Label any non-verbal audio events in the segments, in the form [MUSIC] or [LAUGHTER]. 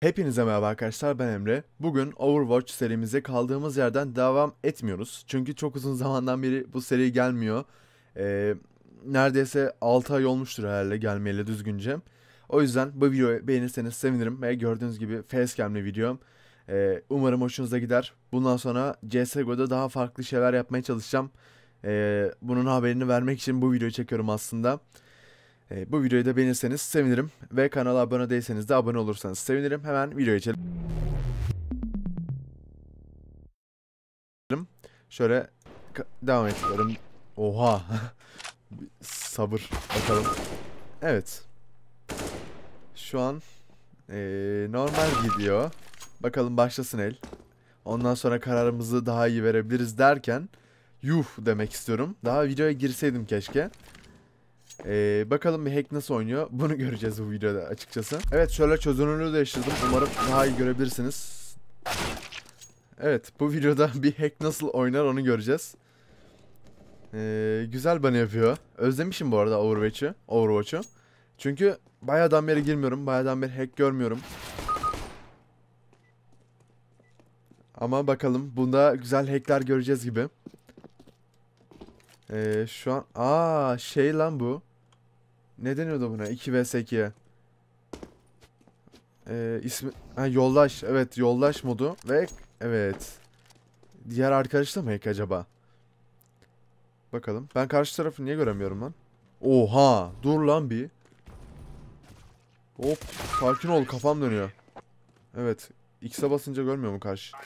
Hepinize merhaba arkadaşlar ben Emre. Bugün Overwatch serimize kaldığımız yerden devam etmiyoruz. Çünkü çok uzun [LAUGHS] zamandan beri bu seri gelmiyor. Ee, neredeyse 6 ay olmuştur herhalde gelmeyle düzgünce. O yüzden bu videoyu beğenirseniz sevinirim ve gördüğünüz gibi facecam'li videom. Ee, umarım hoşunuza gider. Bundan sonra CSGO'da daha farklı şeyler yapmaya çalışacağım. Ee, bunun haberini vermek için bu videoyu çekiyorum aslında. Aslında. E, bu videoyu da beğenirseniz sevinirim ve kanala abone değilseniz de abone olursanız sevinirim. Hemen videoya geçelim. Şöyle devam ediyorum. Oha. [LAUGHS] Sabır. Bakalım. Evet. Şu an e, normal gidiyor. Bakalım başlasın el. Ondan sonra kararımızı daha iyi verebiliriz derken yuh demek istiyorum. Daha videoya girseydim keşke. Ee, bakalım bir hack nasıl oynuyor. [LAUGHS] Bunu göreceğiz bu videoda açıkçası. Evet şöyle çözünürlüğü değiştirdim. Umarım daha iyi görebilirsiniz. Evet bu videoda [LAUGHS] bir hack nasıl oynar onu göreceğiz. Ee, güzel bana yapıyor. Özlemişim bu arada Overwatch'ı. Overwatch'ı. Çünkü bayağıdan beri girmiyorum. Bayağıdan beri hack görmüyorum. Ama bakalım bunda güzel hackler göreceğiz gibi. Ee, şu an... Aa şey lan bu. Ne deniyordu buna? 2 vs 2 Ee, ismi... Ha, yoldaş. Evet yoldaş modu. Ve evet. Diğer arkadaş da mı hack acaba? Bakalım. Ben karşı tarafı niye göremiyorum lan? Oha. Dur lan bir. Hop. Sakin ol kafam dönüyor. Evet. X'e basınca görmüyor mu karşı?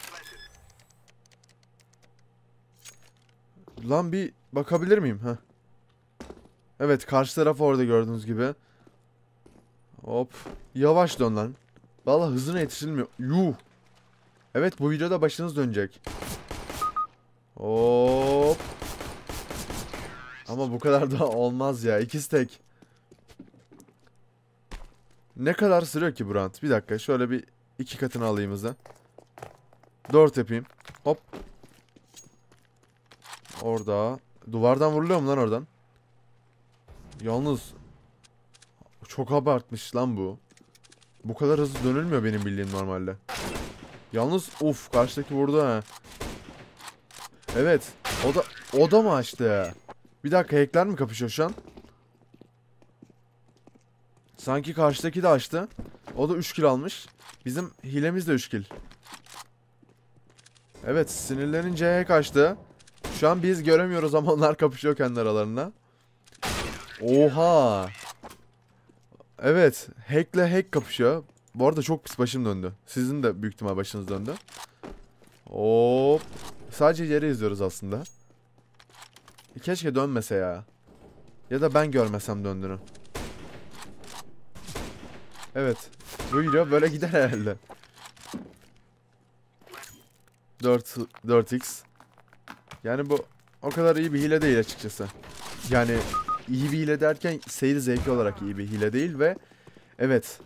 Lan bir bakabilir miyim? Heh. Evet karşı taraf orada gördüğünüz gibi. Hop. Yavaş dön lan. Valla hızına yetişilmiyor. Yuh. Evet bu videoda başınız dönecek. Hop. Ama bu kadar da [LAUGHS] olmaz ya. İkisi tek. Ne kadar sürüyor ki Brant? Bir dakika şöyle bir iki katını alayım hızla. Dört yapayım. Hop. Orada. Duvardan vuruluyor mu lan oradan? Yalnız çok abartmış lan bu. Bu kadar hızlı dönülmüyor benim bildiğim normalde. Yalnız uf karşıdaki vurdu ha. Evet. O da o da mı açtı? Bir dakika hackler mi kapışıyor şu an? Sanki karşıdaki de açtı. O da 3 kill almış. Bizim hilemiz de 3 kill. Evet sinirlenince hack açtı. Şu an biz göremiyoruz ama onlar kapışıyor kendi aralarına. Oha. Evet. Hack'le hack kapışıyor. Bu arada çok pis başım döndü. Sizin de büyük ihtimal başınız döndü. Hop. Sadece yeri izliyoruz aslında. Keşke dönmese ya. Ya da ben görmesem döndüğünü. Evet. Bu video böyle gider herhalde. 4, 4x. Yani bu o kadar iyi bir hile değil açıkçası. Yani iyi bir hile derken seyir zevki olarak iyi bir hile değil ve evet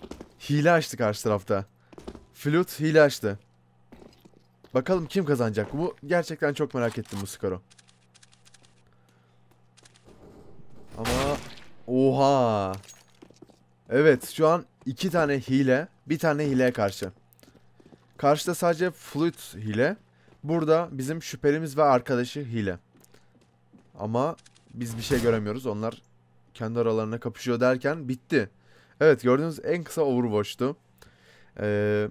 hile açtı karşı tarafta. Flüt hile açtı. Bakalım kim kazanacak? Bu gerçekten çok merak ettim bu skoru. Ama oha. Evet şu an iki tane hile, bir tane hileye karşı. Karşıda sadece flüt hile Burada bizim şüphelimiz ve arkadaşı hile. Ama biz bir şey göremiyoruz. Onlar kendi aralarına kapışıyor derken bitti. Evet gördüğünüz en kısa Overwatch'tu. Ee,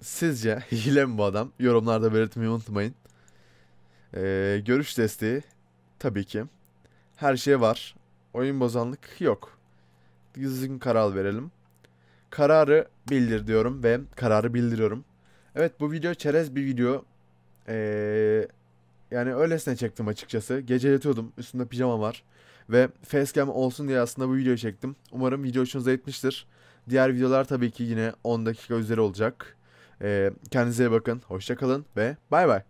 sizce [LAUGHS] hile mi bu adam? Yorumlarda belirtmeyi unutmayın. Ee, görüş desteği tabii ki. Her şey var. Oyun bozanlık yok. Düzgün karar verelim. Kararı bildir diyorum ve kararı bildiriyorum. Evet bu video çerez bir video ee, yani öylesine çektim açıkçası. Gece yatıyordum. Üstümde pijama var. Ve facecam olsun diye aslında bu videoyu çektim. Umarım video hoşunuza gitmiştir. Diğer videolar tabii ki yine 10 dakika üzeri olacak. Ee, kendinize iyi bakın. Hoşçakalın ve bay bay.